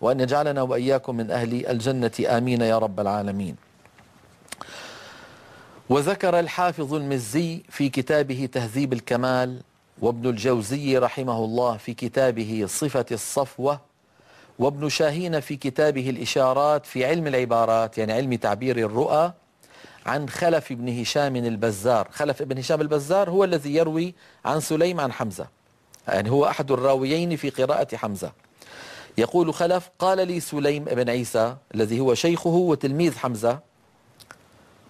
وأن يجعلنا وإياكم من أهل الجنة آمين يا رب العالمين وذكر الحافظ المزي في كتابه تهذيب الكمال وابن الجوزي رحمه الله في كتابه صفة الصفوة وابن شاهين في كتابه الإشارات في علم العبارات يعني علم تعبير الرؤى عن خلف بن هشام البزار خلف بن هشام البزار هو الذي يروي عن سليم عن حمزة يعني هو أحد الراويين في قراءة حمزة يقول خلف قال لي سليم بن عيسى الذي هو شيخه وتلميذ حمزة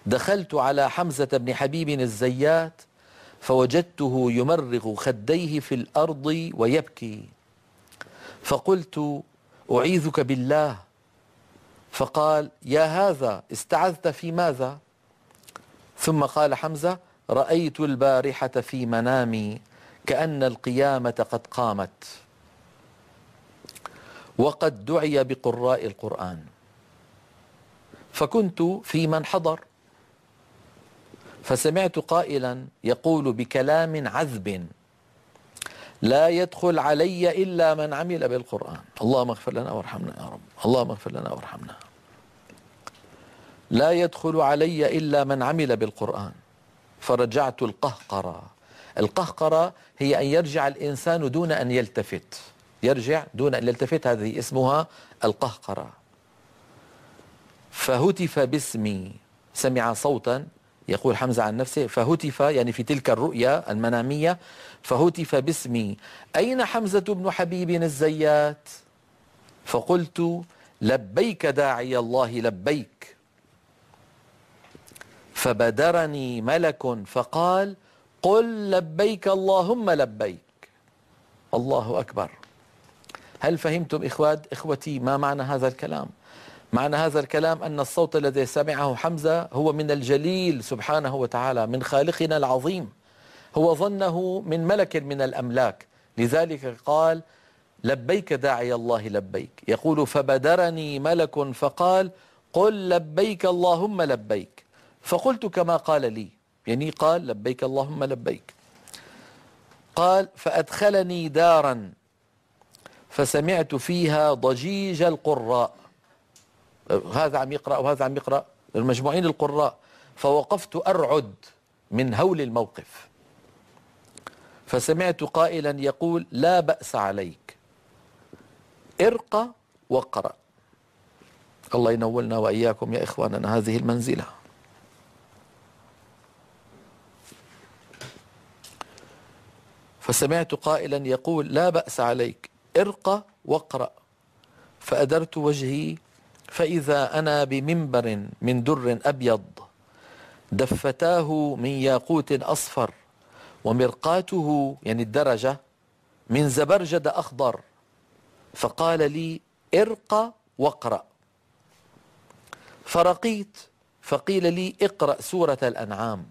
دخلت على حمزة بن حبيب الزيات فوجدته يمرغ خديه في الأرض ويبكي فقلت أعيذك بالله فقال يا هذا استعذت في ماذا ثم قال حمزة رأيت البارحة في منامي كأن القيامة قد قامت وقد دعي بقراء القرآن فكنت في من حضر فسمعت قائلا يقول بكلام عذب لا يدخل علي إلا من عمل بالقرآن اللهم اغفر لنا وارحمنا يا رب اللهم اغفر لنا وارحمنا لا يدخل علي إلا من عمل بالقرآن فرجعت القهقرة القهقرة هي أن يرجع الإنسان دون أن يلتفت يرجع دون أن يلتفت هذه اسمها القهقرة فهتف باسمي سمع صوتا يقول حمزة عن نفسه فهتف يعني في تلك الرؤيا المنامية فهتف باسمي أين حمزة بن حبيب الزيات فقلت لبيك داعي الله لبيك فبدرني ملك فقال قل لبيك اللهم لبيك الله أكبر هل فهمتم إخوات إخوتي ما معنى هذا الكلام معنى هذا الكلام أن الصوت الذي سمعه حمزة هو من الجليل سبحانه وتعالى من خالقنا العظيم هو ظنه من ملك من الأملاك لذلك قال لبيك داعي الله لبيك يقول فبدرني ملك فقال قل لبيك اللهم لبيك فقلت كما قال لي يعني قال لبيك اللهم لبيك قال فأدخلني دارا فسمعت فيها ضجيج القراء هذا عم يقرأ وهذا عم يقرأ المجموعين القراء فوقفت أرعد من هول الموقف فسمعت قائلا يقول لا بأس عليك ارقى وقرأ الله ينولنا وإياكم يا إخواننا هذه المنزلة فسمعت قائلا يقول لا بأس عليك ارقى واقرأ فأدرت وجهي فإذا أنا بمنبر من در أبيض دفتاه من ياقوت أصفر ومرقاته يعني الدرجة من زبرجد أخضر فقال لي ارقى واقرأ فرقيت فقيل لي اقرأ سورة الأنعام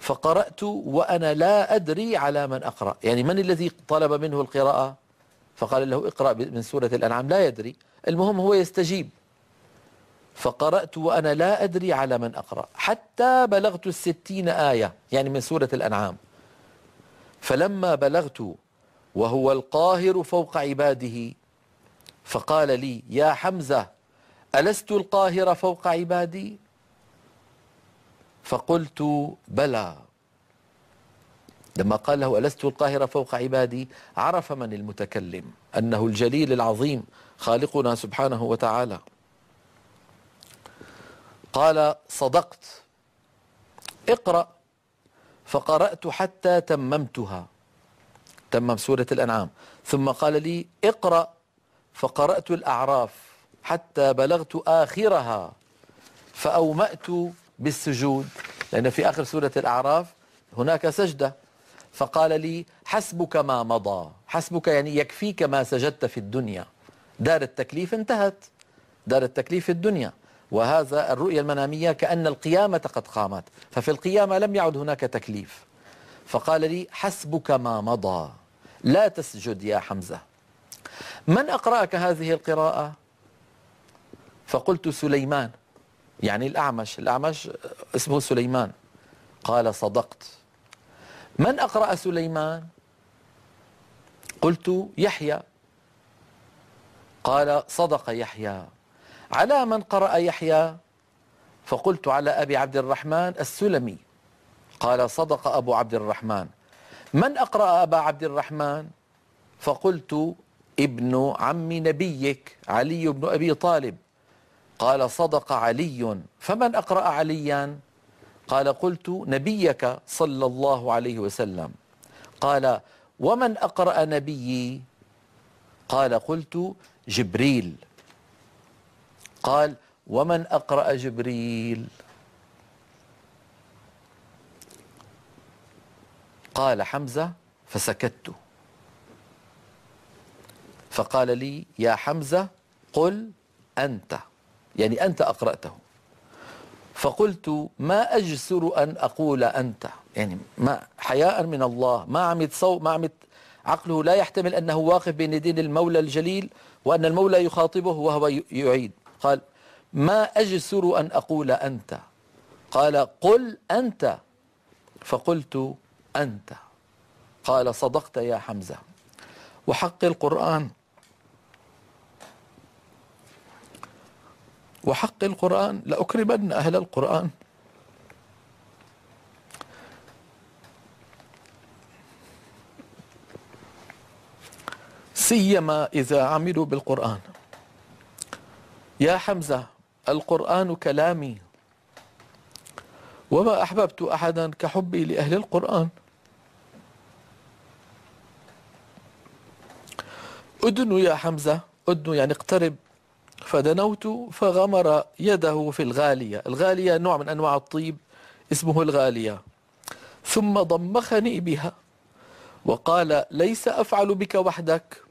فقرأت وأنا لا أدري على من أقرأ يعني من الذي طلب منه القراءة فقال له اقرأ من سورة الأنعام لا يدري المهم هو يستجيب فقرأت وأنا لا أدري على من أقرأ حتى بلغت الستين آية يعني من سورة الأنعام فلما بلغت وهو القاهر فوق عباده فقال لي يا حمزة ألست القاهر فوق عبادي فقلت بلى لما قال له ألست القاهرة فوق عبادي عرف من المتكلم أنه الجليل العظيم خالقنا سبحانه وتعالى قال صدقت اقرأ فقرأت حتى تممتها تمم سورة الأنعام ثم قال لي اقرأ فقرأت الأعراف حتى بلغت آخرها فأومأت بالسجود لأن في آخر سورة الأعراف هناك سجدة فقال لي حسبك ما مضى حسبك يعني يكفيك ما سجدت في الدنيا دار التكليف انتهت دار التكليف في الدنيا وهذا الرؤية المنامية كأن القيامة قد قامت ففي القيامة لم يعد هناك تكليف فقال لي حسبك ما مضى لا تسجد يا حمزة من أقرأك هذه القراءة فقلت سليمان يعني الأعمش الأعمش اسمه سليمان قال صدقت من أقرأ سليمان قلت يحيى قال صدق يحيى على من قرأ يحيى فقلت على أبي عبد الرحمن السلمي قال صدق أبو عبد الرحمن من أقرأ أبا عبد الرحمن فقلت ابن عم نبيك علي بن أبي طالب قال صدق علي فمن أقرأ عليا قال قلت نبيك صلى الله عليه وسلم قال ومن أقرأ نبيي قال قلت جبريل قال ومن أقرأ جبريل قال حمزة فسكت فقال لي يا حمزة قل أنت يعني أنت أقرأته فقلت ما أجسر أن أقول أنت يعني ما حياء من الله ما عم يتصو ما عم عقله لا يحتمل أنه واقف بين يدين المولى الجليل وأن المولى يخاطبه وهو يعيد قال ما أجسر أن أقول أنت قال قل أنت فقلت أنت قال صدقت يا حمزة وحق القرآن وحق القرآن لأكرمن أهل القرآن سيما إذا عملوا بالقرآن يا حمزة القرآن كلامي وما أحببت أحدا كحبي لأهل القرآن أدنوا يا حمزة أدنوا يعني اقترب فدنوت فغمر يده في الغالية الغالية نوع من أنواع الطيب اسمه الغالية ثم ضمخني بها وقال ليس أفعل بك وحدك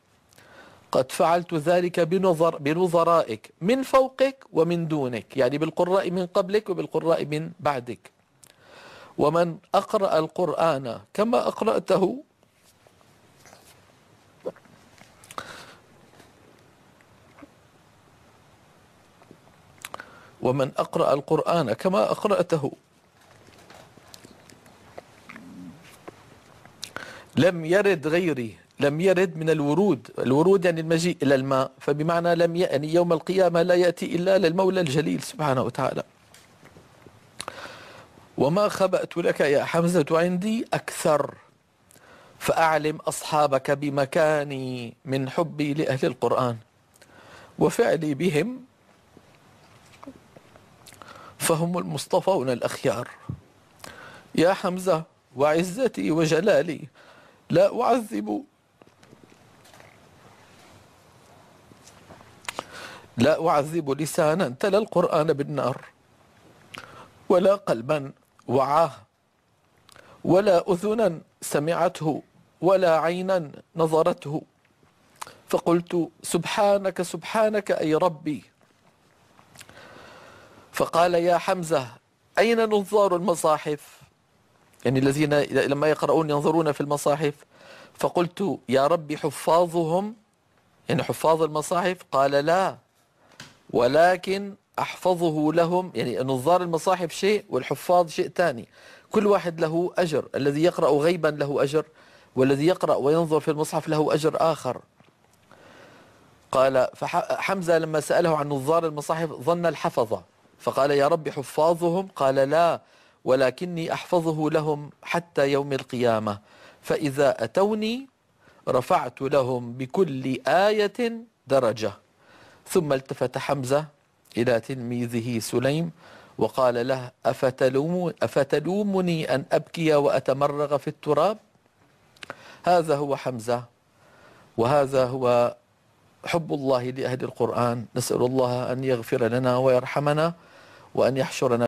قد فعلت ذلك بنظر بنظرائك من فوقك ومن دونك يعني بالقراء من قبلك وبالقراء من بعدك ومن أقرأ القرآن كما أقرأته ومن أقرأ القرآن كما أقرأته لم يرد غيري لم يرد من الورود الورود يعني المجيء إلى الماء فبمعنى لم يعني يوم القيامة لا يأتي إلا للمولى الجليل سبحانه وتعالى وما خبأت لك يا حمزة عندي أكثر فأعلم أصحابك بمكاني من حبي لأهل القرآن وفعلي بهم فهم المصطفون الأخيار يا حمزة وعزتي وجلالي لا أعذب لا أعذب لسانا تلا القرآن بالنار ولا قلبا وعاه ولا أذنا سمعته ولا عينا نظرته فقلت سبحانك سبحانك أي ربي فقال يا حمزة أين نظار المصاحف يعني الذين لما يقرؤون ينظرون في المصاحف فقلت يا رب حفاظهم يعني حفاظ المصاحف قال لا ولكن أحفظه لهم يعني نظار المصاحف شيء والحفاظ شيء ثاني كل واحد له أجر الذي يقرأ غيبا له أجر والذي يقرأ وينظر في المصحف له أجر آخر قال فحمزة لما سأله عن نظار المصاحف ظن الحفظة فقال يا رب حفاظهم قال لا ولكني أحفظه لهم حتى يوم القيامة فإذا أتوني رفعت لهم بكل آية درجة ثم التفت حمزة إلى تلميذه سليم وقال له أفتلوم أفتلومني أن أبكي وأتمرغ في التراب هذا هو حمزة وهذا هو حب الله لأهل القرآن نسأل الله أن يغفر لنا ويرحمنا وأن يحشرنا